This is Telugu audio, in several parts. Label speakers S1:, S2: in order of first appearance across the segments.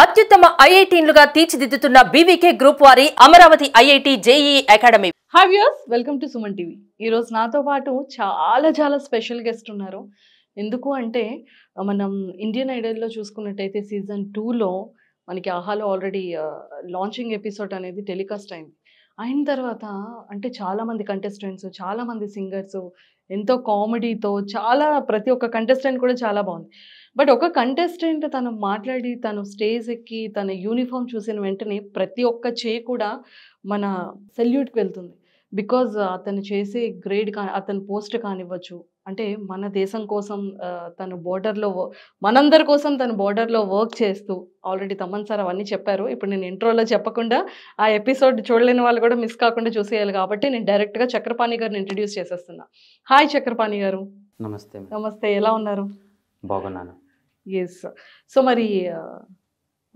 S1: అత్యుత్తమ ఐఐటీన్లుగా తీర్చిదిద్దుతున్న బీవీకే గ్రూప్ వారి Amaravati IIT JEE academy hi views welcome to Suman TV ఈరోజు నాతో పాటు చాలా చాలా స్పెషల్ గెస్ట్ ఉన్నారు ఎందుకు అంటే మనం ఇండియన్ ఐడల్లో చూసుకున్నట్టయితే సీజన్ టూలో మనకి ఆహాలో ఆల్రెడీ లాంచింగ్ ఎపిసోడ్ అనేది టెలికాస్ట్ అయింది అయిన తర్వాత అంటే చాలామంది కంటెస్టెంట్స్ చాలామంది సింగర్స్ ఎంతో కామెడీతో చాలా ప్రతి ఒక్క కంటెస్టెంట్ కూడా చాలా బాగుంది బట్ ఒక కంటెస్టెంట్ తను మాట్లాడి తను స్టేజ్ ఎక్కి తన యూనిఫామ్ చూసిన వెంటనే ప్రతి ఒక్క చేయి కూడా మన సెల్యూట్కి వెళ్తుంది బికాజ్ అతను చేసే గ్రేడ్ కా అతని పోస్ట్ కానివ్వచ్చు అంటే మన దేశం కోసం తను బోర్డర్లో మనందరి కోసం తను బోర్డర్లో వర్క్ చేస్తూ ఆల్రెడీ తమన్ సార్ అవన్నీ చెప్పారు ఇప్పుడు నేను ఇంట్రోలో చెప్పకుండా ఆ ఎపిసోడ్ చూడలేని వాళ్ళు కూడా మిస్ కాకుండా చూసేయాలి కాబట్టి నేను డైరెక్ట్గా చక్రపాణి గారిని ఇంట్రడ్యూస్ చేసేస్తున్నా హాయ్ చక్రపాణి గారు నమస్తే నమస్తే ఎలా ఉన్నారు బాగున్నాను ఎస్ సో మరి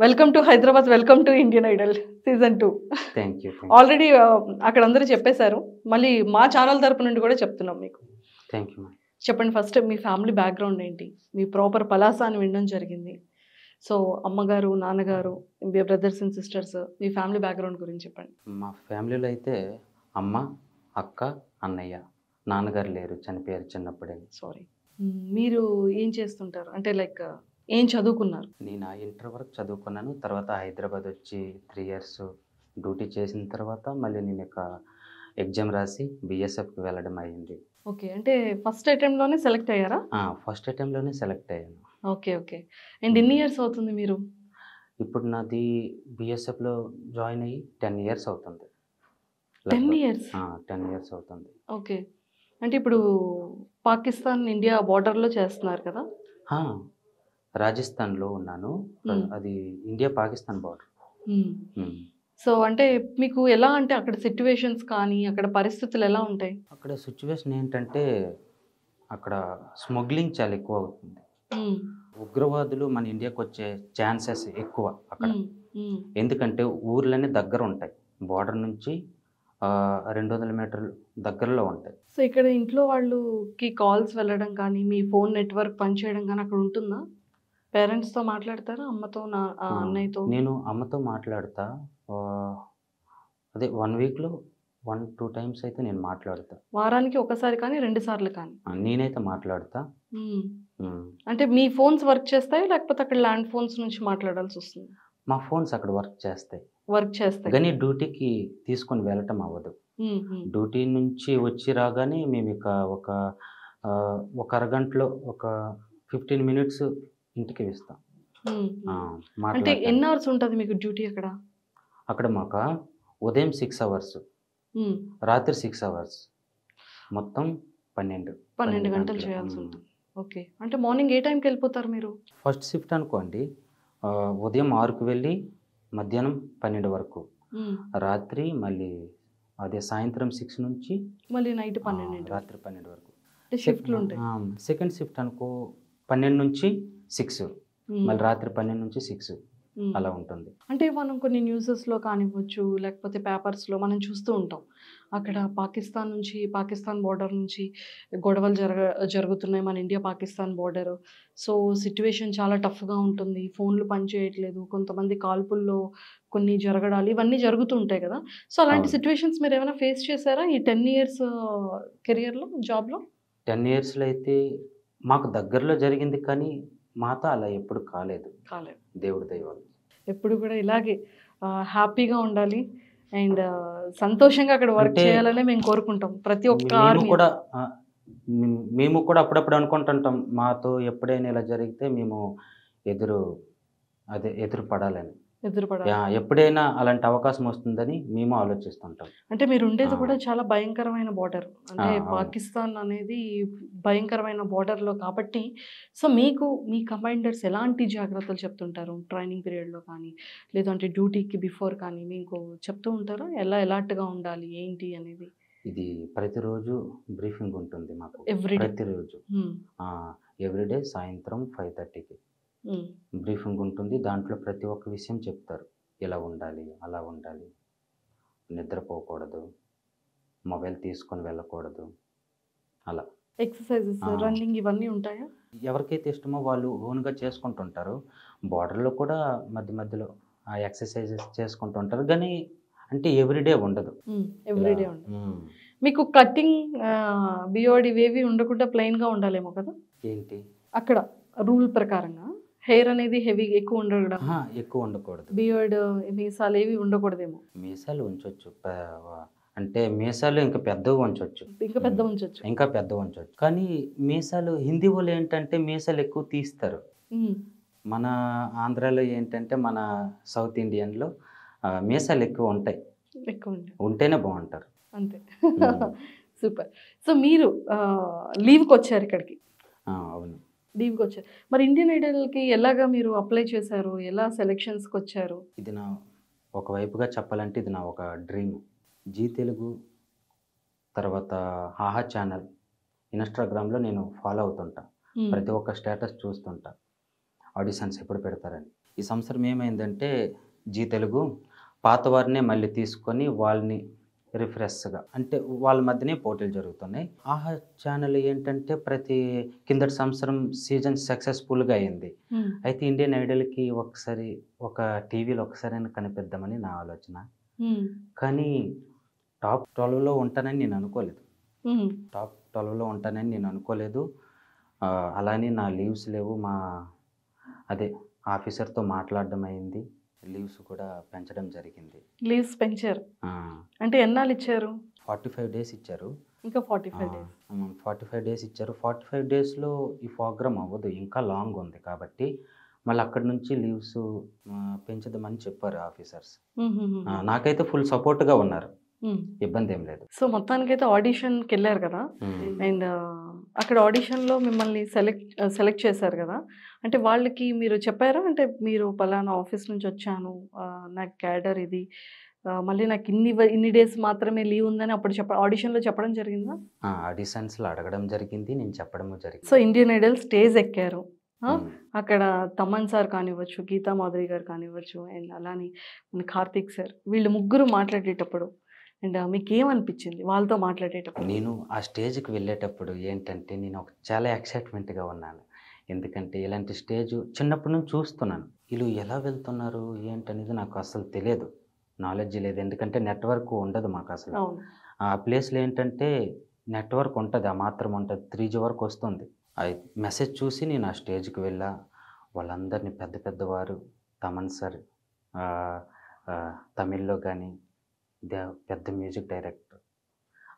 S1: welcome to Hyderabad welcome to Indian Idol season two thank you already అక్కడ అందరూ చెప్పేశారు మళ్ళీ మా ఛానల్ తరపు నుండి కూడా చెప్తున్నాం మీకు థ్యాంక్ యూ చెప్పండి ఫస్ట్ మీ ఫ్యామిలీ బ్యాక్గ్రౌండ్ ఏంటి మీ ప్రాపర్ పలాస అని వినడం జరిగింది సో అమ్మగారు నాన్నగారు మీ బ్రదర్స్ అండ్ సిస్టర్స్ మీ ఫ్యామిలీ బ్యాక్గ్రౌండ్ గురించి చెప్పండి
S2: మా ఫ్యామిలీలో అయితే అమ్మ అక్క అన్నయ్య నాన్నగారు లేరు చనిపోయారు చిన్నప్పుడే సారీ
S1: మీరు ఏం చేస్తుంటారు అంటే లైక్ ఏం చదువుకున్నారు
S2: నేను ఆ ఇంటర్ వరకు చదువుకున్నాను తర్వాత హైదరాబాద్ వచ్చి త్రీ ఇయర్స్ డ్యూటీ చేసిన తర్వాత మళ్ళీ నేను ఒక ఎగ్జామ్ రాసి బిఎస్ఎఫ్కి వెళ్ళడం అయింది
S1: ఓకే అంటే ఫస్ట్ లోనే సెలెక్ట్ అయ్యారా
S2: ఫస్ట్ లోనే సెలెక్ట్ అయ్యాను
S1: ఓకే ఓకే అండ్ ఎన్ని ఇయర్స్ అవుతుంది మీరు
S2: ఇప్పుడు నాది బిఎస్ఎఫ్లో జాయిన్ అయ్యి టెన్ ఇయర్స్ అవుతుంది టెన్ ఇయర్స్ టెన్ ఇయర్స్ అవుతుంది
S1: ఓకే అంటే ఇప్పుడు పాకిస్తాన్ ఇండియా బార్డర్లో చేస్తున్నారు కదా
S2: రాజస్థాన్లో ఉన్నాను అది ఇండియా పాకిస్తాన్ బార్డర్
S1: సో అంటే మీకు ఎలా అంటే అక్కడ సిచ్యువేషన్స్ కానీ అక్కడ పరిస్థితులు ఎలా ఉంటాయి
S2: అక్కడ సిచ్యువేషన్ ఏంటంటే అక్కడ స్మగ్లింగ్ చాలా ఎక్కువ అవుతుంది ఉగ్రవాదులు మన ఇండియాకి వచ్చే ఛాన్సెస్ ఎక్కువ అక్కడ ఎందుకంటే ఊర్లన్నీ దగ్గర ఉంటాయి బార్డర్ నుంచి రెండు వందల మీటర్లు దగ్గరలో ఉంటాయి
S1: సో ఇక్కడ ఇంట్లో వాళ్ళకి కాల్స్ వెళ్ళడం కానీ మీ ఫోన్ నెట్వర్క్ పనిచేయడం కానీ అక్కడ ఉంటుందా పేరెంట్స్తో మాట్లాడతారా అమ్మతో నా అన్నయ్యతో నేను
S2: అమ్మతో మాట్లాడతా అదే వన్ వీక్లో వన్ టూ టైమ్స్ అయితే నేను మాట్లాడతా
S1: వారానికి ఒకసారి కానీ రెండు సార్లు కానీ
S2: నేనైతే మాట్లాడతా
S1: అంటే మీ ఫోన్స్ వర్క్ చేస్తాయి లేకపోతే అక్కడ ల్యాండ్ ఫోన్స్ నుంచి మాట్లాడాల్సి వస్తుంది
S2: మా ఫోన్స్ అక్కడ వర్క్ చేస్తాయి
S1: వర్క్ చేస్తాయి కానీ
S2: డ్యూటీకి తీసుకొని వెళ్ళటం అవ్వదు డ్యూటీ నుంచి వచ్చి రాగానే మేము ఇక ఒక ఒక అరగంటలో ఒక ఫిఫ్టీన్ మినిట్స్ ఇంటికి ఇస్తాం అంటే
S1: ఎన్ని అవర్స్ ఉంటుంది మీకు డ్యూటీ అక్కడ
S2: అక్కడ మాకు ఉదయం సిక్స్ అవర్స్ రాత్రి సిక్స్ అవర్స్ మొత్తం పన్నెండు
S1: పన్నెండు గంటలు చేయాల్సి ఉంటుంది ఓకే అంటే మార్నింగ్ ఏ టైంకి వెళ్ళిపోతారు మీరు
S2: ఫస్ట్ షిఫ్ట్ అనుకోండి ఉదయం ఆరుకు వెళ్ళి మధ్యాహ్నం పన్నెండు వరకు రాత్రి మళ్ళీ అదే సాయంత్రం సిక్స్ నుంచి
S1: మళ్ళీ నైట్ పన్నెండు
S2: రాత్రి పన్నెండు వరకు షిఫ్ట్లు ఉంటాయి సెకండ్ షిఫ్ట్ అనుకో పన్నెండు నుంచి సిక్స్ మళ్ళీ రాత్రి పన్నెండు నుంచి సిక్స్ అలా ఉంటుంది
S1: అంటే మనం కొన్ని లో కానివ్వచ్చు లేకపోతే పేపర్స్లో మనం చూస్తూ ఉంటాం అక్కడ పాకిస్తాన్ నుంచి పాకిస్తాన్ బోర్డర్ నుంచి గొడవలు జరగ జరుగుతున్నాయి మన India Pakistan border so situation చాలా టఫ్గా ఉంటుంది ఫోన్లు పనిచేయట్లేదు కొంతమంది కాల్పుల్లో కొన్ని జరగడాలు ఇవన్నీ జరుగుతూ ఉంటాయి కదా సో అలాంటి సిచ్యువేషన్స్ మీరు ఏమైనా ఫేస్ చేశారా ఈ టెన్ ఇయర్స్ కెరియర్లో జాబ్లో
S2: టెన్ ఇయర్స్లో అయితే మాకు దగ్గరలో జరిగింది కానీ మాత అలా ఎప్పుడు కాలేదు కాలేదు దేవుడి దైవాలు
S1: ఎప్పుడు కూడా ఇలాగే హ్యాపీగా ఉండాలి అండ్ సంతోషంగా అక్కడ వర్క్ చేయాలనే మేము కోరుకుంటాం ప్రతి ఒక్క కూడా
S2: మేము కూడా అప్పుడప్పుడు అనుకుంటుంటాం మాతో ఎప్పుడైనా ఇలా జరిగితే మేము ఎదురు అదే ఎదురు పడాలని ఎదురుపడాలి ఎప్పుడైనా అలాంటి అవకాశం వస్తుందని మేము ఆలోచిస్తుంటాం
S1: అంటే మీరు ఉండేది కూడా చాలా భయంకరమైన బార్డర్ అంటే పాకిస్తాన్ అనేది భయంకరమైన బార్డర్లో కాబట్టి సో మీకు మీ కమాండర్స్ ఎలాంటి జాగ్రత్తలు చెప్తుంటారు ట్రైనింగ్ పీరియడ్లో కానీ లేదంటే డ్యూటీకి బిఫోర్ కానీ మీకు చెప్తూ ఉంటారు ఎలా గా ఉండాలి ఏంటి అనేది
S2: ఇది ప్రతిరోజు బ్రీఫింగ్ ఉంటుంది మాకు ఎవ్రీ ప్రతిరోజు ఎవ్రీడే సాయంత్రం ఫైవ్ థర్టీకి బ్రీఫింగ్ ఉంటుంది దాంట్లో ప్రతి ఒక్క విషయం చెప్తారు ఇలా ఉండాలి అలా ఉండాలి నిద్రపోకూడదు మొబైల్ తీసుకొని వెళ్ళకూడదు అలా
S1: ఎక్సర్సైజెస్ రన్నింగ్ ఇవన్నీ ఉంటాయా
S2: ఎవరికైతే ఇష్టమో వాళ్ళు ఓన్గా చేసుకుంటుంటారు బార్డర్లో కూడా మధ్య మధ్యలో ఎక్సర్సైజెస్ చేసుకుంటుంటారు కానీ అంటే ఎవ్రీడే ఉండదు ఎవ్రీడే ఉండదు
S1: మీకు కటింగ్ బియోడి వేవి ఉండకుండా ప్లెయిన్గా ఉండాలేమో కదా ఏంటి అక్కడ రూల్ ప్రకారంగా హెయిర్ అనేది హెవీ ఎక్కువ ఉండకూడదు
S2: ఎక్కువ ఉండకూడదు
S1: బియర్డ్ మీసాలు ఏవి ఉండకూడదేమో
S2: మీసాలు ఉంచవచ్చు అంటే మీసాలు ఇంకా పెద్దగా ఉంచవచ్చు
S1: ఇంకా పెద్ద ఉంచవచ్చు
S2: ఇంకా పెద్ద ఉంచవచ్చు కానీ మీసాలు హిందీ వాళ్ళు ఏంటంటే మీసాలు ఎక్కువ తీస్తారు మన ఆంధ్రాలో ఏంటంటే మన సౌత్ ఇండియన్లో మీసాలు ఎక్కువ ఉంటాయి ఎక్కువ ఉంటేనే బాగుంటారు
S1: అంతే సూపర్ సో మీరు లీవ్కి వచ్చారు ఇక్కడికి అవును దీనికి వచ్చారు మరి ఇండియన్ ఐడల్కి ఎలాగా మీరు అప్లై చేశారు ఎలా సెలెక్షన్స్కి వచ్చారు
S2: ఇది నా ఒకవైపుగా చెప్పాలంటే ఇది నా ఒక డ్రీమ్ జీ తెలుగు తర్వాత హాహా ఛానల్ ఇన్స్టాగ్రామ్లో నేను ఫాలో అవుతుంటా ప్రతి ఒక్క స్టేటస్ చూస్తుంటా ఆడిషన్స్ ఎప్పుడు పెడతారని ఈ సంవత్సరం ఏమైందంటే జీ తెలుగు పాత వారినే మళ్ళీ తీసుకొని వాళ్ళని రిఫ్రెష్గా అంటే వాళ్ళ మధ్యనే పోటీలు జరుగుతున్నాయి ఆహా ఛానల్ ఏంటంటే ప్రతి కిందటి సంవత్సరం సీజన్ సక్సెస్ఫుల్గా అయింది అయితే ఇండియన్ ఐడల్కి ఒకసారి ఒక టీవీలో ఒకసారి కనిపిద్దామని నా ఆలోచన కానీ టాప్ ట్వెల్వ్లో ఉంటానని నేను అనుకోలేదు టాప్ ట్వెల్వ్లో ఉంటానని నేను అనుకోలేదు అలానే నా లీవ్స్ లేవు మా అదే ఆఫీసర్తో మాట్లాడడం అయింది లీవ్స్ కూడా పెంచడం జరిగింది
S1: లీవ్స్ పెంచారు అంటే ఎన్నాళ్ళు ఇచ్చారు
S2: ఫార్టీ ఫైవ్ డేస్ ఇచ్చారు
S1: ఇంకా forty five days
S2: forty five days ఇచ్చారు ఫార్టీ ఫైవ్ డేస్లో ఈ ప్రోగ్రామ్ అవ్వదు ఇంకా లాంగ్ ఉంది కాబట్టి మళ్ళీ అక్కడి నుంచి లీవ్స్ పెంచదమని చెప్పారు ఆఫీసర్స్ నాకైతే ఫుల్ సపోర్ట్గా ఉన్నారు ఇబ్బంది ఏం లేదు
S1: సో మొత్తానికి అయితే ఆడిషన్కి వెళ్ళారు కదా అండ్ అక్కడ ఆడిషన్లో మిమ్మల్ని సెలెక్ట్ సెలెక్ట్ చేశారు కదా అంటే వాళ్ళకి మీరు చెప్పారా అంటే మీరు పలానా ఆఫీస్ నుంచి వచ్చాను నాకు క్యాడర్ ఇది మళ్ళీ నాకు ఇన్ని ఇన్ని డేస్ మాత్రమే లీవ్ ఉందని అప్పుడు చెప్ప ఆడిషన్లో చెప్పడం జరిగిందా
S2: ఆడిషన్స్లో అడగడం జరిగింది నేను చెప్పడం జరిగింది
S1: సో ఇండియన్ ఐడల్ స్టేజ్ ఎక్కారు అక్కడ తమన్ సార్ కానివ్వచ్చు గీతా మాధురి గారు కానివ్వచ్చు అండ్ అలానే కార్తీక్ సార్ వీళ్ళు ముగ్గురు మాట్లాడేటప్పుడు అండ్ మీకు ఏమనిపించింది వాళ్ళతో మాట్లాడేటప్పుడు నేను
S2: ఆ స్టేజ్కి వెళ్ళేటప్పుడు ఏంటంటే నేను ఒక చాలా ఎక్సైట్మెంట్గా ఉన్నాను ఎందుకంటే ఇలాంటి స్టేజ్ చిన్నప్పటి నుంచి చూస్తున్నాను వీళ్ళు ఎలా వెళ్తున్నారు ఏంటనేది నాకు అసలు తెలియదు నాలెడ్జ్ లేదు ఎందుకంటే నెట్వర్క్ ఉండదు మాకు అసలు ఆ ప్లేస్లో ఏంటంటే నెట్వర్క్ ఉంటుంది ఆ మాత్రం ఉంటుంది త్రీ జీ వరకు వస్తుంది అది మెసేజ్ చూసి నేను ఆ స్టేజ్కి వెళ్ళా వాళ్ళందరినీ పెద్ద పెద్దవారు తమన్ సార్ తమిళ్లో కానీ పెద్ద మ్యూజిక్ డైరెక్టర్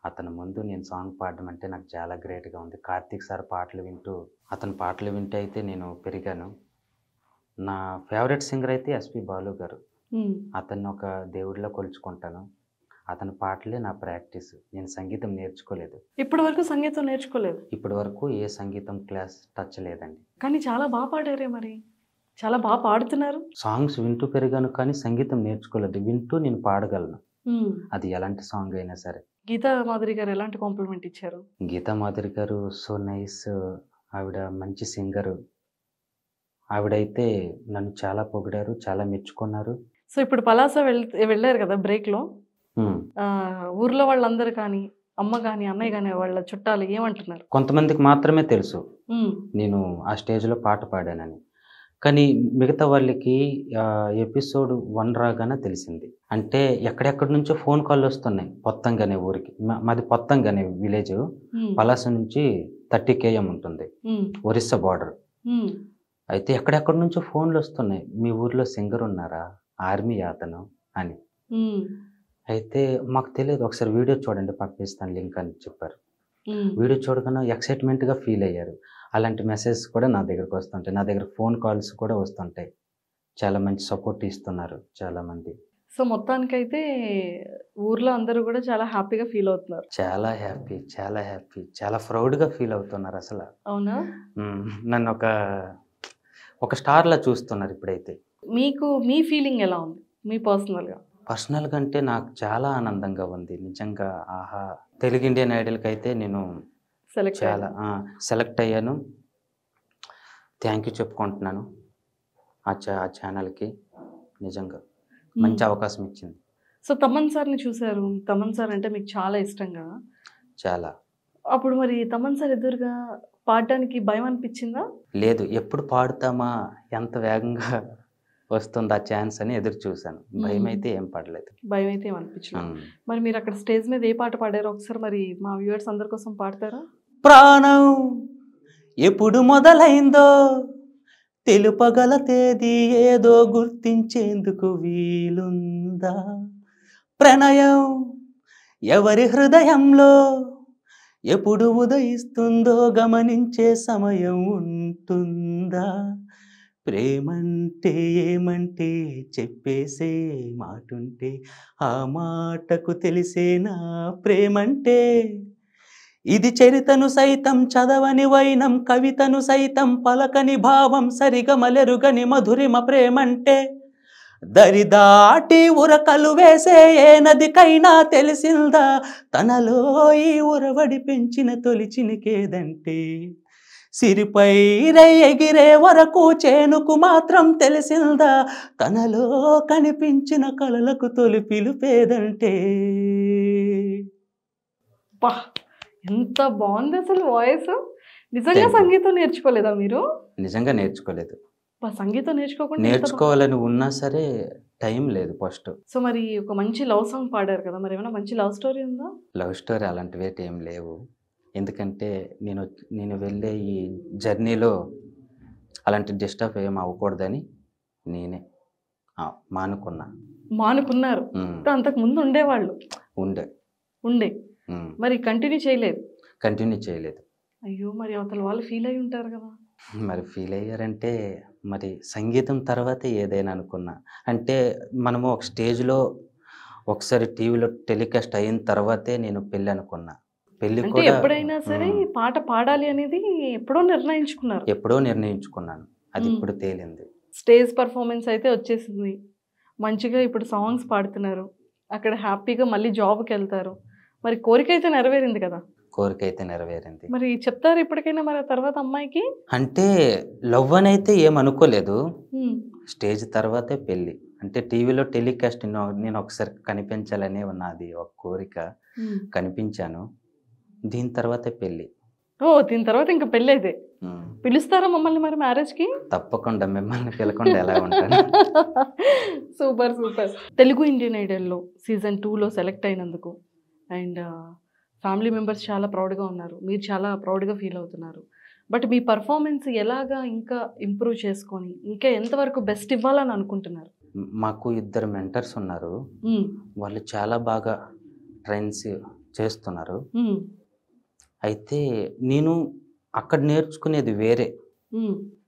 S2: అతని ముందు నేను సాంగ్ పాడడం అంటే నాకు చాలా గ్రేట్గా ఉంది కార్తీక్ సార్ పాటలు వింటూ అతని పాటలు వింటే అయితే నేను పెరిగాను నా ఫేవరెట్ సింగర్ అయితే ఎస్పి బాలు గారు అతన్ని ఒక దేవుడిలో కొలుచుకుంటాను అతని పాటలే నా ప్రాక్టీస్ నేను సంగీతం నేర్చుకోలేదు
S1: ఇప్పటి వరకు సంగీతం నేర్చుకోలేదు
S2: ఇప్పటి వరకు ఏ సంగీతం క్లాస్ టచ్ లేదండి
S1: కానీ చాలా బాగా పాడారే మరి చాలా బాగా పాడుతున్నారు
S2: సాంగ్స్ వింటూ పెరిగాను కానీ సంగీతం నేర్చుకోలేదు వింటూ నేను పాడగలను అది ఎలాంటి సాంగ్ అయినా సరే
S1: గీతా మాధురి గారు ఎలాంటి కాంప్లిమెంట్ ఇచ్చారు
S2: గీతా మాధురి గారు సో నైస్ ఆవిడ మంచి సింగరు ఆవిడైతే నన్ను చాలా పొగిడారు చాలా మెచ్చుకున్నారు
S1: సో ఇప్పుడు పలాస వెళ్ళారు కదా బ్రేక్ లో ఊర్లో వాళ్ళందరు కానీ అమ్మ కానీ అన్నయ్య కానీ వాళ్ళ చుట్టాలు ఏమంటున్నారు
S2: కొంతమందికి మాత్రమే తెలుసు నేను ఆ స్టేజ్ లో పాట పాడానని కానీ మిగతా వాళ్ళకి ఎపిసోడ్ వన్ రాగానే తెలిసింది అంటే ఎక్కడెక్కడి నుంచో ఫోన్ కాల్ వస్తున్నాయి పొత్తంగానే ఊరికి మాది పొత్తంగానే విలేజ్ పలాస నుంచి థర్టీ కేఎం ఉంటుంది ఒరిస్సా బార్డర్ అయితే ఎక్కడెక్కడి నుంచో ఫోన్లు వస్తున్నాయి మీ ఊర్లో సింగర్ ఉన్నారా ఆర్మీ యాతను అని అయితే మాకు తెలియదు ఒకసారి వీడియో చూడండి పంపిస్తాను లింక్ అని చెప్పారు వీడియో చూడగానే ఎక్సైట్మెంట్గా ఫీల్ అయ్యారు అలాంటి మెసేజ్ కూడా నా దగ్గరకు వస్తుంటాయి నా దగ్గర ఫోన్ కాల్స్ కూడా వస్తుంటాయి చాలా మంచి సపోర్ట్ ఇస్తున్నారు చాలామంది
S1: సో మొత్తానికైతే ఊర్లో అందరూ కూడా చాలా హ్యాపీగా ఫీల్ అవుతున్నారు
S2: చాలా హ్యాపీ చాలా హ్యాపీ చాలా ప్రౌడ్గా ఫీల్ అవుతున్నారు అసలు అవునా నన్ను ఒక ఒక స్టార్లా చూస్తున్నారు ఇప్పుడైతే
S1: మీకు మీ ఫీలింగ్ ఎలా ఉంది మీ పర్సనల్గా
S2: పర్సనల్ కంటే నాకు చాలా ఆనందంగా ఉంది నిజంగా ఆహా తెలుగు ఇండియన్ ఐడల్కి అయితే నేను సెలెక్ట్ చాలా సెలెక్ట్ అయ్యాను థ్యాంక్ యూ చెప్పుకుంటున్నాను ఆ చా ఆ ఛానల్కి నిజంగా మంచి hmm. అవకాశం ఇచ్చింది
S1: సో తమన్ సార్ని చూశారు తమన్ సార్ అంటే మీకు చాలా ఇష్టంగా చాలా అప్పుడు మరి తమన్ సార్ ఎదురుగా పాడటానికి భయం అనిపించిందా
S2: లేదు ఎప్పుడు పాడుతామా ఎంత వేగంగా వస్తుంది ఆ ఛాన్స్ అని ఎదురు చూశాను hmm. భయం అయితే ఏం పాడలేదు భయం అయితే ఏం hmm.
S1: మరి మీరు అక్కడ స్టేజ్ మీద ఏ పాట పాడారో ఒకసారి మరి మా వ్యూవర్స్ అందరి కోసం పాడతారా
S2: ప్రాణం ఎప్పుడు
S3: మొదలైందో తెలుపగల తేదీ ఏదో గుర్తించేందుకు వీలుందా ప్రణయం ఎవరి హృదయంలో ఎప్పుడు ఉదయిస్తుందో గమనించే సమయం ఉంటుందా ప్రేమంటే ఏమంటే చెప్పేసే మాటుంటే ఆ మాటకు తెలిసేనా ప్రేమంటే ఇది చరితను సైతం చదవని వైనం కవితను సైతం పలకని భావం సరిగమలెరుగని మధురిమ ప్రేమంటే దరిదాటి ఉరకలు వేసే ఏ నదికైనా తెలిసిందా తనలో ఈ ఉరవడి పెంచిన తొలిచినికేదంటే సిరిపై రై ఎగిరే వరకు చేనుకు మాత్రం తెలిసిందా తనలో కనిపించిన కళలకు తొలి పిలుపేదంటే ఎంత బాగుంది అసలు వాయిస్ నిజంగా సంగీతం
S1: నేర్చుకోలేదా మీరు
S2: నిజంగా నేర్చుకోలేదు
S1: సంగీతం నేర్చుకోకుండా నేర్చుకోవాలని
S2: ఉన్నా సరే టైం లేదు ఫస్ట్
S1: సో మరి ఒక మంచి లవ్ సాంగ్ పాడారు కదా మరి ఏమైనా మంచి లవ్ స్టోరీ ఉందా
S2: లవ్ స్టోరీ అలాంటివి ఏం లేవు ఎందుకంటే నేను నేను వెళ్ళే ఈ జర్నీలో అలాంటి డిస్టర్బ్ ఏం అవ్వకూడదని నేనే మానుకున్నా
S1: మానుకున్నారు అంతకు ముందు ఉండేవాళ్ళు ఉండే ఉండే మరి కంటిన్యూ చేయలేదు
S2: కంటిన్యూ చేయలేదు
S1: అయ్యో మరి అవతల వాళ్ళు ఫీల్ అయి ఉంటారు కదా
S2: మరి ఫీల్ అయ్యారంటే మరి సంగీతం తర్వాత ఏదైనా అనుకున్నా అంటే మనము ఒక స్టేజ్లో ఒకసారి టీవీలో టెలికాస్ట్ అయిన తర్వాతే నేను పెళ్ళి అనుకున్నా పెళ్ళి కూడా ఎప్పుడైనా సరే
S1: పాట పాడాలి అనేది ఎప్పుడో నిర్ణయించుకున్నారు
S2: ఎప్పుడో నిర్ణయించుకున్నాను అది ఇప్పుడు తేలింది
S1: స్టేజ్ పర్ఫార్మెన్స్ అయితే వచ్చేసింది మంచిగా ఇప్పుడు సాంగ్స్ పాడుతున్నారు అక్కడ హ్యాపీగా మళ్ళీ జాబ్కి వెళ్తారు మరి కోరిక అయితే నెరవేరింది కదా
S2: కోరిక అయితే నెరవేరింది
S1: మరి చెప్తారు ఇప్పటికైనా మరి తర్వాత అమ్మాయికి
S2: అంటే లవ్ అని అయితే ఏమనుకోలేదు స్టేజ్ తర్వాతే పెళ్ళి అంటే టీవీలో టెలికాస్ట్ నేను ఒకసారి కనిపించాలనే ఉన్నది ఒక కోరిక కనిపించాను దీని తర్వాత పెళ్ళి
S1: ఓ దీని తర్వాత ఇంకా పెళ్ళి అయితే పిలుస్తారా మమ్మల్ని మరి మ్యారేజ్ కి
S2: తప్పకుండా మిమ్మల్ని పిలకుండా ఎలా ఉంటాను
S1: సూపర్ సూపర్ తెలుగు ఇండియన్ ఐడల్లో సీజన్ టూలో సెలెక్ట్ అయినందుకు అండ్ ఫ్యామిలీ మెంబర్స్ చాలా ప్రౌడ్గా ఉన్నారు మీరు చాలా ప్రౌడ్గా ఫీల్ అవుతున్నారు బట్ మీ పర్ఫార్మెన్స్ ఎలాగా ఇంకా ఇంప్రూవ్ చేసుకొని ఇంకా ఎంతవరకు బెస్ట్ ఇవ్వాలని అనుకుంటున్నారు
S2: మాకు ఇద్దరు మెంటర్స్ ఉన్నారు వాళ్ళు చాలా బాగా ట్రైన్స్ చేస్తున్నారు అయితే నేను అక్కడ నేర్చుకునేది వేరే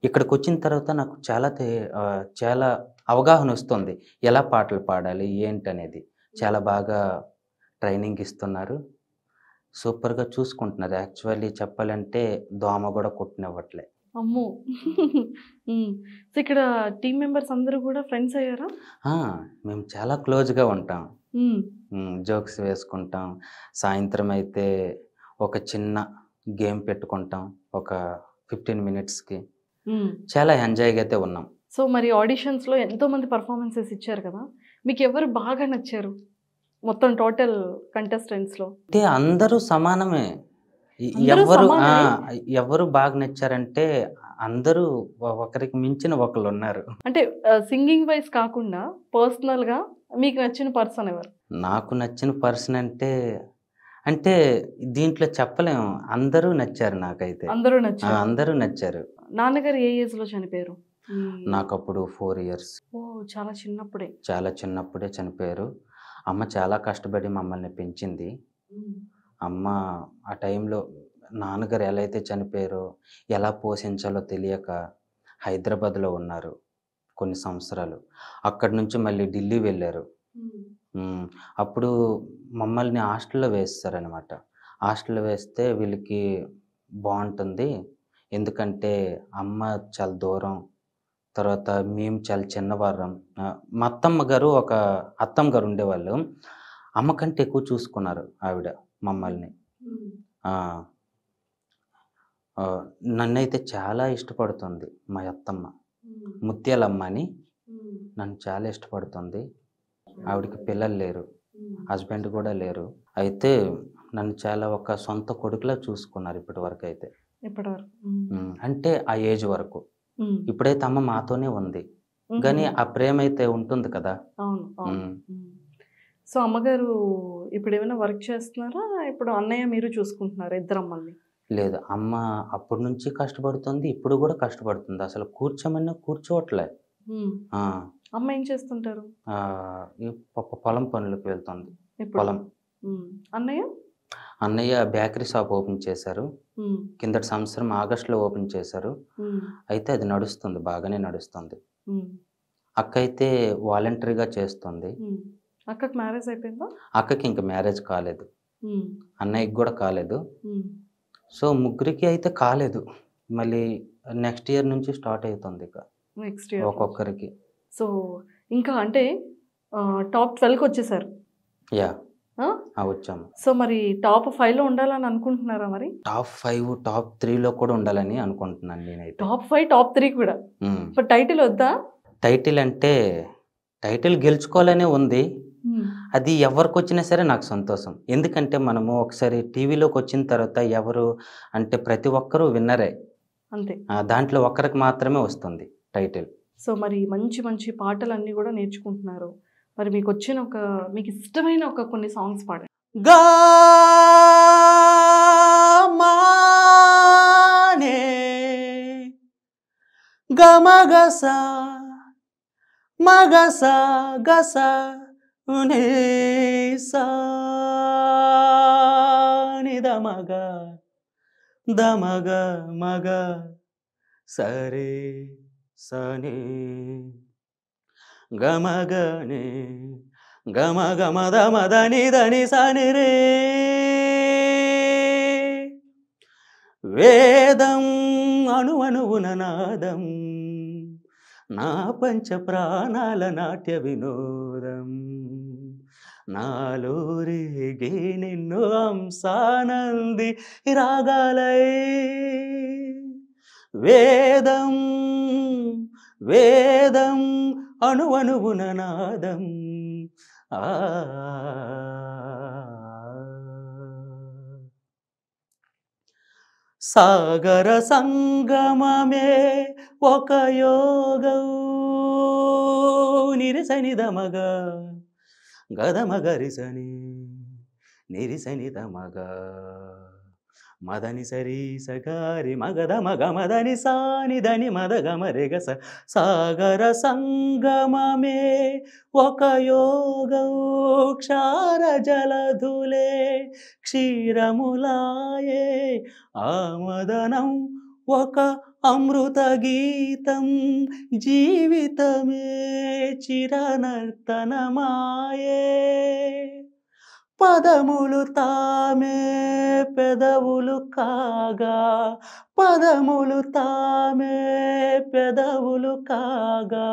S2: ఇక్కడికి వచ్చిన తర్వాత నాకు చాలా చాలా అవగాహన వస్తుంది ఎలా పాటలు పాడాలి ఏంటనేది చాలా బాగా ట్రైనింగ్ ఇస్తున్నారు సూపర్గా చూసుకుంటున్నారు యాక్చువల్లీ చెప్పాలంటే దోమ కూడా కొట్టినవ్వట్లే
S1: అమ్మో సో ఇక్కడ టీం మెంబర్స్ అందరూ కూడా ఫ్రెండ్స్ అయ్యారా
S2: మేము చాలా క్లోజ్గా ఉంటాం జోక్స్ వేసుకుంటాం సాయంత్రం అయితే ఒక చిన్న గేమ్ పెట్టుకుంటాం ఒక ఫిఫ్టీన్ మినిట్స్కి చాలా ఎంజాయ్గా అయితే ఉన్నాం
S1: సో మరి ఆడిషన్స్లో ఎంతోమంది పర్ఫార్మెన్సెస్ ఇచ్చారు కదా మీకు ఎవరు బాగా నచ్చారు మొత్తం టోటల్ కంటెస్టెంట్స్లో
S2: అంటే అందరూ సమానమే ఎవరు ఎవరు బాగా నచ్చారంటే అందరూ ఒకరికి మించిన ఒకళ్ళు ఉన్నారు
S1: అంటే సింగింగ్ వైజ్ కాకుండా పర్సనల్ గా మీకు నచ్చిన పర్సన్ ఎవరు
S2: నాకు నచ్చిన పర్సన్ అంటే అంటే దీంట్లో చెప్పలేము అందరూ నచ్చారు నాకైతే అందరూ నచ్చారు అందరూ నచ్చారు
S1: నాన్నగారు ఏ ఏజ్ లో చనిపోయారు
S2: నాకు అప్పుడు ఫోర్ ఇయర్స్
S1: ఓ చాలా చిన్నప్పుడే
S2: చాలా చిన్నప్పుడే చనిపోయారు అమ్మ చాలా కష్టపడి మమ్మల్ని పెంచింది అమ్మ ఆ టైంలో నాన్నగారు ఎలా అయితే చనిపోయారో ఎలా పోషించాలో తెలియక హైదరాబాద్లో ఉన్నారు కొన్ని సంవత్సరాలు అక్కడి నుంచి మళ్ళీ ఢిల్లీ వెళ్ళారు అప్పుడు మమ్మల్ని హాస్టల్లో వేస్తారనమాట హాస్టల్లో వేస్తే వీళ్ళకి బాగుంటుంది ఎందుకంటే అమ్మ చాలా దూరం తర్వాత మేము చాలా చిన్నవారం మా అత్తమ్మ గారు ఒక అత్తమ్మ గారు ఉండేవాళ్ళు అమ్మ కంటే ఎక్కువ చూసుకున్నారు ఆవిడ మమ్మల్ని నన్నైతే చాలా ఇష్టపడుతుంది మా అత్తమ్మ ముత్యాలమ్మ అని నన్ను చాలా ఇష్టపడుతుంది ఆవిడకి పిల్లలు లేరు హస్బెండ్ కూడా లేరు అయితే నన్ను చాలా ఒక సొంత కొడుకులా చూసుకున్నారు ఇప్పటి వరకు అయితే వరకు అంటే ఆ ఏజ్ వరకు ఇప్పుడైతే అమ్మ మాతోనే ఉంది కానీ ఆ ప్రేమ అయితే ఉంటుంది కదా
S1: అవును సో అమ్మగారు ఇప్పుడు ఏమైనా వర్క్ చేస్తున్నారా ఇప్పుడు అన్నయ్య మీరు చూసుకుంటున్నారా ఇద్దరు అమ్మల్ని
S2: లేదు అమ్మ అప్పటి నుంచి కష్టపడుతుంది ఇప్పుడు కూడా కష్టపడుతుంది అసలు కూర్చోమన్నా కూర్చోవట్లే
S1: అమ్మ ఏం చేస్తుంటారు
S2: పొలం పనులకు వెళ్తుంది
S1: పొలం అన్నయ్య
S2: అన్నయ్య బేకరీ షాప్ ఓపెన్ చేశారు కిందటి సంవత్సరం లో ఓపెన్ చేశారు అయితే అది నడుస్తుంది బాగానే నడుస్తుంది అక్క అయితే వాలంటరీగా చేస్తుంది అక్కకి మ్యారేజ్ అక్కకి ఇంకా మ్యారేజ్ కాలేదు అన్నయ్యకి కూడా కాలేదు సో ముగ్గురికి అయితే కాలేదు మళ్ళీ నెక్స్ట్ ఇయర్ నుంచి స్టార్ట్ అవుతుంది ఇక నెక్స్ట్ ఇయర్ ఒక్కొక్కరికి
S1: సో ఇంకా అంటే టాప్ ట్వెల్వ్కి వచ్చేసారు
S2: యా వచ్చాము
S1: సో మరి టాప్ ఫైవ్ లో ఉండాలని అనుకుంటున్నారా మరి
S2: టాప్ ఫైవ్ టాప్ త్రీ లో కూడా ఉండాలని అనుకుంటున్నాను నేనైతే
S1: టాప్ ఫైవ్ టాప్ త్రీ కూడా టైటిల్ వద్దా
S2: టైటిల్ అంటే టైటిల్ గెలుచుకోవాలనే ఉంది అది ఎవరికి వచ్చినా సరే నాకు సంతోషం ఎందుకంటే మనము ఒకసారి టీవీలోకి వచ్చిన తర్వాత ఎవరు అంటే ప్రతి ఒక్కరూ విన్నరే అంతే దాంట్లో ఒక్కరికి మాత్రమే వస్తుంది టైటిల్
S1: సో మరి మంచి మంచి పాటలు అన్నీ కూడా నేర్చుకుంటున్నారు మరి మీకు వచ్చిన ఒక మీకు ఇష్టమైన ఒక కొన్ని సాంగ్స్ పాడే గా
S3: గమగస మగస గస నిదమగ దమగ మగ సరే సనే గమగనే గమ గమ దమ దని దని సని రే వేదం అణువణువున నాదం నా పంచ ప్రాణాల నాట్య వినోదం నాలోరేగే నిన్ను అంశానంది రాగాలై
S2: వేదం వేదం
S3: అణువణువున నాదం సాగర సంగమమే ఒక యోగం నిరసని దమగ గదమగరిసని నిరిసని దమగా మదని సరి సగారి మగద మగ మదని సానిదని మదగ మరిగ సాగర సంగమమే ఒక యోగక్షార జలధులే క్షీరములాయే ఆమదనం ఒక అమృత గీతం జీవితమే చిరనర్తనమాయే పదములు తామే పెదవులు కాగా పదములు తామే పెదవులు కాగా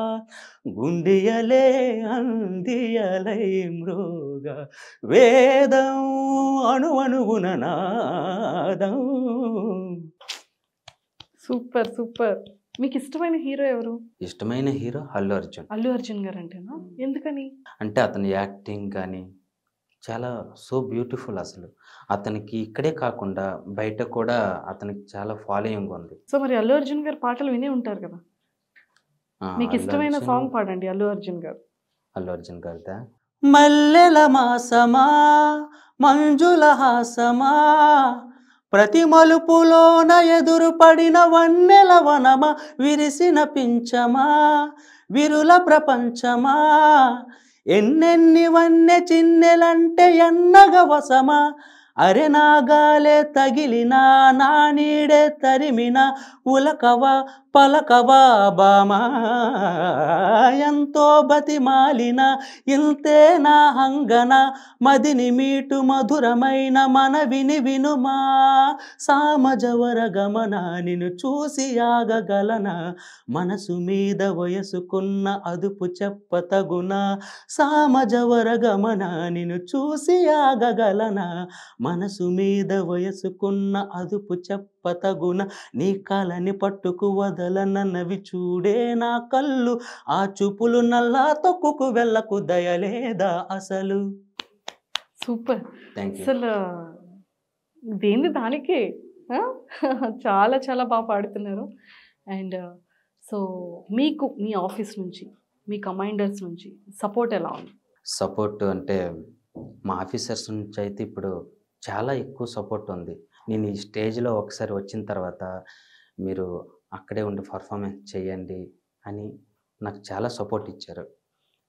S3: గుండియలే అందియలై మృగ వేదం
S2: అణువున నాదం
S3: సూపర్
S1: సూపర్ మీకు ఇష్టమైన హీరో ఎవరు
S2: ఇష్టమైన హీరో అల్లు అర్జున్
S1: అల్లు అర్జున్ గారు అంటేనా ఎందుకని
S2: అంటే అతని యాక్టింగ్ కానీ చాలా సో బ్యూటిఫుల్ అసలు అతనికి ఇక్కడే కాకుండా బయట కూడా అతనికి చాలా ఫాలోయింగ్ ఉంది
S1: సో మరి అల్లు అర్జున్ గారు పాటలు వినే ఉంటారు కదా
S2: మీకు ఇష్టమైన సాంగ్
S1: పాడండి అల్లు అర్జున్ గారు
S2: అల్లు అర్జున్ గారిదా
S3: మల్లెల మాసమా మంజుల హాసమా ప్రతి మలుపులోన ఎదురుపడిన వన్నెల వనమా విరిసిన పించమా విరుల ప్రపంచమా ఎన్నెన్నివన్నె చిన్నెలంటే ఎన్నగ వసమా అరె నాగాలే తగిలినా నా నీడే తరిమిన ఉలకవ పలకవాబామాయంతో బామా మాలిన బతిమాలిన ఇంతే నా హంగన మదిని మీటు మధురమైన మన విని వినుమా సామజవర గమన నిను చూసి ఆగగలన మనసు మీద వయసుకున్న అదుపు చెప్ప తగున సామజవర గమన నిను చూసి ఆగగలన మనసు మీద వయసుకున్న అదుపు చెప్ప పతగున నీ కాలని పట్టుకు నన్నవి చూడే నా కళ్ళు ఆ చూపులు నల్లా తొక్కుకు వెళ్ళకు దయలేదా అసలు సూపర్ అసలు
S1: దేని దానికి చాలా చాలా బాగా పాడుతున్నారు అండ్ సో మీకు మీ ఆఫీస్ నుంచి మీ కమాండర్స్ నుంచి సపోర్ట్ ఎలా ఉంది
S2: సపోర్ట్ అంటే మా ఆఫీసర్స్ నుంచి అయితే ఇప్పుడు చాలా ఎక్కువ సపోర్ట్ ఉంది నేను ఈ స్టేజ్లో ఒకసారి వచ్చిన తర్వాత మీరు అక్కడే ఉండి పర్ఫార్మెన్స్ చేయండి అని నాకు చాలా సపోర్ట్ ఇచ్చారు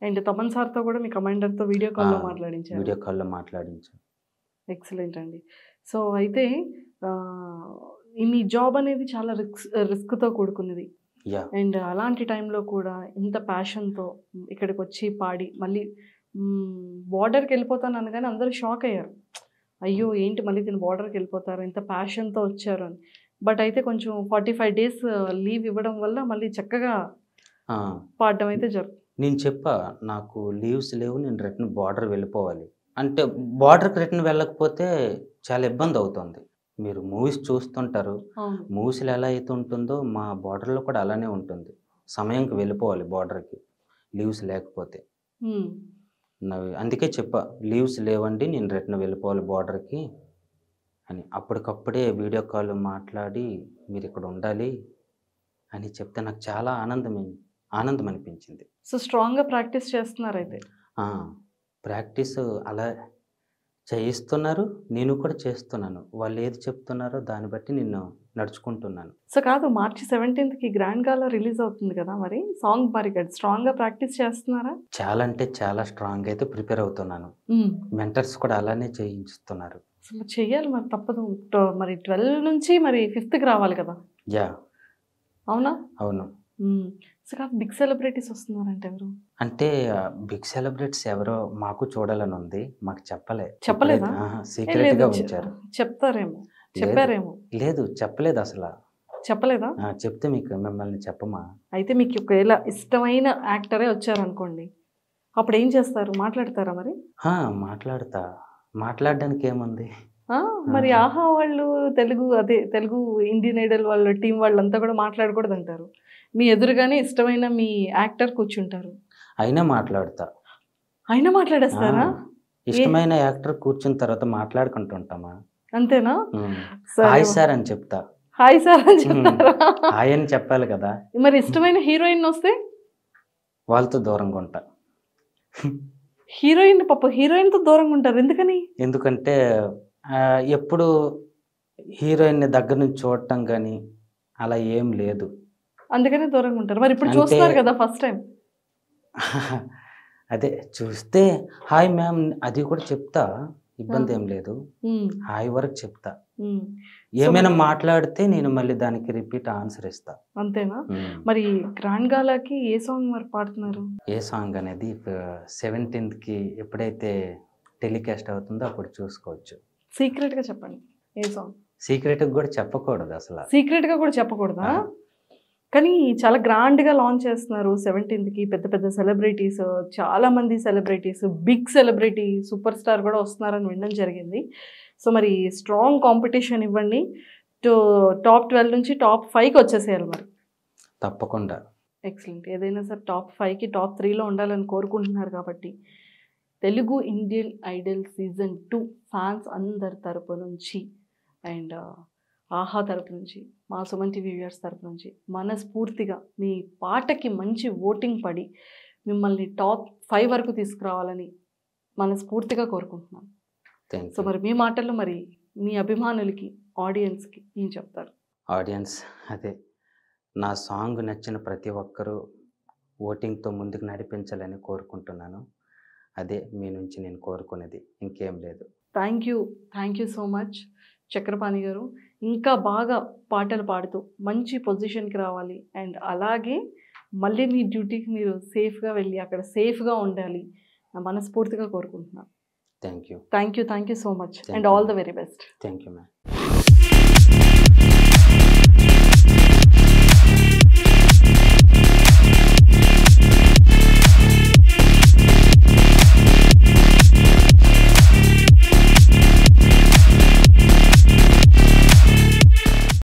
S1: అండ్ తమన్ సార్తో కూడా మీ కమాండర్తో వీడియో కాల్లో మాట్లాడించారు వీడియో
S2: కాల్లో మాట్లాడించారు
S1: ఎక్సలెంట్ అండి సో అయితే మీ జాబ్ అనేది చాలా రిస్క్ రిస్క్తో కూడుకున్నది అండ్ అలాంటి టైంలో కూడా ఇంత ప్యాషన్తో ఇక్కడికి వచ్చి పాడి మళ్ళీ బార్డర్కి వెళ్ళిపోతాను అనగానే అందరూ షాక్ అయ్యారు అయ్యో ఏంటి మళ్ళీ దీని బార్డర్కి వెళ్ళిపోతారు ఇంత ప్యాషన్తో వచ్చారు అని బట్ అయితే కొంచెం ఫార్టీ ఫైవ్ డేస్ లీవ్ ఇవ్వడం వల్ల మళ్ళీ చక్కగా పాడడం అయితే జరుగుతుంది
S2: నేను చెప్పా నాకు లీవ్స్ లేవు నేను రిటర్న్ బార్డర్ వెళ్ళిపోవాలి అంటే బార్డర్కి రిటర్న్ వెళ్ళకపోతే చాలా ఇబ్బంది అవుతుంది మీరు మూవీస్ చూస్తుంటారు మూవీస్లో ఎలా అయితే ఉంటుందో మా బార్డర్లో కూడా అలానే ఉంటుంది సమయంకి వెళ్ళిపోవాలి బార్డర్కి లీవ్స్ లేకపోతే నవ్వి అందుకే చెప్ప లీవ్స్ లేవండి నేను రిటర్న్ వెళ్ళిపోవాలి బార్డర్కి అని అప్పటికప్పుడే వీడియో కాల్ మాట్లాడి మీరు ఇక్కడ ఉండాలి అని చెప్తే నాకు చాలా ఆనందం ఆనందం అనిపించింది
S1: సో స్ట్రాంగ్గా ప్రాక్టీస్ చేస్తున్నారు అయితే
S2: ప్రాక్టీస్ అలా చేయిస్తున్నారు నేను కూడా చేస్తున్నాను వాళ్ళు ఏది చెప్తున్నారో దాన్ని బట్టి నేను నడుచుకుంటున్నాను
S1: సో కాదు మార్చి సెవెంటీన్త్కి గ్రాండ్ గాలా రిలీజ్ అవుతుంది కదా మరి సాంగ్ మరి స్ట్రాంగ్గా ప్రాక్టీస్ చేస్తున్నారా
S2: చాలా అంటే చాలా స్ట్రాంగ్ అయితే ప్రిపేర్ అవుతున్నాను మెంటర్స్ కూడా అలానే చేయించుతున్నారు
S1: సో చెయ్యాలి మరి తప్పదు మరి ట్వెల్వ్ నుంచి మరి ఫిఫ్త్కి రావాలి కదా యా అవునా అవును సో కాదు బిగ్ సెలబ్రిటీస్ వస్తున్నారంటే ఎవరు
S2: అంటే బిగ్ సెలబ్రిటీస్ ఎవరో మాకు చూడాలని ఉంది మాకు చెప్పలే చెప్పలేదా సీక్రెట్ గా ఉంచారు
S1: చెప్తారేమో చెప్పారేమో
S2: లేదు చెప్పలేదు అసలు చెప్పలేదా చెప్తే మీకు మిమ్మల్ని చెప్పమా
S1: అయితే మీకు ఒకవేళ ఇష్టమైన యాక్టరే వచ్చారనుకోండి అప్పుడు ఏం చేస్తారు మాట్లాడతారా మరి
S2: మాట్లాడతా మాట్లాడడానికి ఏముంది
S1: మరి ఆహా వాళ్ళు తెలుగు అదే తెలుగు ఇండియన్ ఐడల్ వాళ్ళ టీం వాళ్ళంతా కూడా మాట్లాడకూడదు అంటారు మీ ఎదురుగానే ఇష్టమైన మీ యాక్టర్ కూర్చుంటారు
S2: అయినా మాట్లాడతా
S1: అయినా మాట్లాడేస్తారా
S2: ఇష్టమైన యాక్టర్ కూర్చున్న తర్వాత మాట్లాడుకుంటుంటామా అంతేనా హాయ్ సార్ అని చెప్తా
S1: హాయ్ సార్ అని చెప్తారా
S2: హాయ్ అని చెప్పాలి కదా
S1: మరి ఇష్టమైన హీరోయిన్ వస్తే
S2: వాళ్ళతో దూరంగా ఉంటా
S1: హీరోయిన్ పాప హీరోయిన్తో దూరంగా ఉంటారు ఎందుకని
S2: ఎందుకంటే ఎప్పుడు హీరోయిన్ని దగ్గర నుంచి చూడటం కానీ అలా ఏం లేదు
S1: అందుకనే దూరంగా ఉంటారు మరి ఇప్పుడు చూస్తున్నారు కదా ఫస్ట్ టైం
S2: అదే చూస్తే హాయ్ మ్యామ్ అది కూడా చెప్తా ఇబ్బంది ఏం లేదు హాయ్ వరకు చెప్తా ఏమైనా మాట్లాడితే నేను మళ్ళీ దానికి రిపీట్ ఆన్సర్ ఇస్తా
S1: అంతేనా మరి గాలాకి ఏ సాంగ్ మరి పాడుతున్నారు
S2: ఏ సాంగ్ అనేది సెవెంటీన్త్ కి ఎప్పుడైతే టెలికాస్ట్ అవుతుందో అప్పుడు చూసుకోవచ్చు
S1: సీక్రెట్ గా చెప్పండి ఏ సాంగ్
S2: సీక్రెట్ కూడా చెప్పకూడదు అసలు
S1: సీక్రెట్ గా కూడా చెప్పకూడదా కానీ చాలా గ్రాండ్గా లాంచ్ చేస్తున్నారు సెవెంటీన్త్కి పెద్ద పెద్ద సెలబ్రిటీస్ చాలామంది celebrities big celebrity super star కూడా వస్తున్నారని వినడం జరిగింది సో మరి స్ట్రాంగ్ కాంపిటీషన్ ఇవ్వండి టూ టాప్ ట్వెల్వ్ నుంచి టాప్ ఫైవ్కి వచ్చేసేయాలి మరి తప్పకుండా ఎక్సలెంట్ ఏదైనా సరే టాప్ ఫైవ్కి టాప్ త్రీలో ఉండాలని కోరుకుంటున్నారు కాబట్టి Telugu Indian Idol season two fans అందరి తరపు నుంచి అండ్ ఆహా తరపు నుంచి మా సుమంతి వ్యూయర్స్ తరపు నుంచి మనస్ఫూర్తిగా మీ పాటకి మంచి ఓటింగ్ పడి మిమ్మల్ని టాప్ ఫైవ్ వరకు తీసుకురావాలని మనస్ఫూర్తిగా కోరుకుంటున్నాను సో మరి మీ మాటల్లో మరి మీ అభిమానులకి ఆడియన్స్కి ఏం చెప్తారు
S2: ఆడియన్స్ అదే నా సాంగ్ నచ్చిన ప్రతి ఒక్కరూ ఓటింగ్తో ముందుకు నడిపించాలని కోరుకుంటున్నాను అదే మీ నుంచి నేను కోరుకునేది ఇంకేం లేదు
S1: thank you thank you so much Chakrapani garu ఇంకా బాగా పాటలు పాడుతూ మంచి పొజిషన్కి రావాలి అండ్ అలాగే మళ్ళీ మీ డ్యూటీకి మీరు సేఫ్గా వెళ్ళి అక్కడ సేఫ్గా ఉండాలి మనస్ఫూర్తిగా కోరుకుంటున్నాను thank you thank you thank you so much and all the very best thank you ma'am